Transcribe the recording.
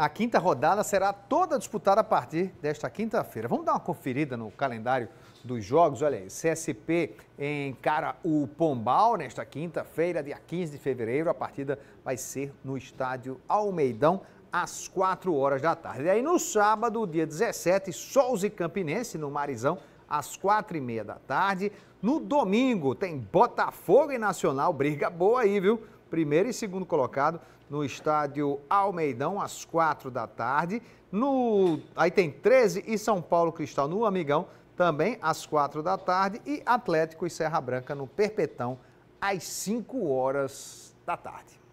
A quinta rodada será toda disputada a partir desta quinta-feira. Vamos dar uma conferida no calendário dos jogos. Olha aí, CSP encara o Pombal nesta quinta-feira, dia 15 de fevereiro. A partida vai ser no estádio Almeidão, às 4 horas da tarde. E aí no sábado, dia 17, Sol's e Campinense, no Marizão, às 4 e meia da tarde. No domingo tem Botafogo e Nacional, briga boa aí, viu? primeiro e segundo colocado, no estádio Almeidão, às quatro da tarde. No, aí tem 13 e São Paulo Cristal no Amigão, também às quatro da tarde. E Atlético e Serra Branca no Perpetão, às 5 horas da tarde.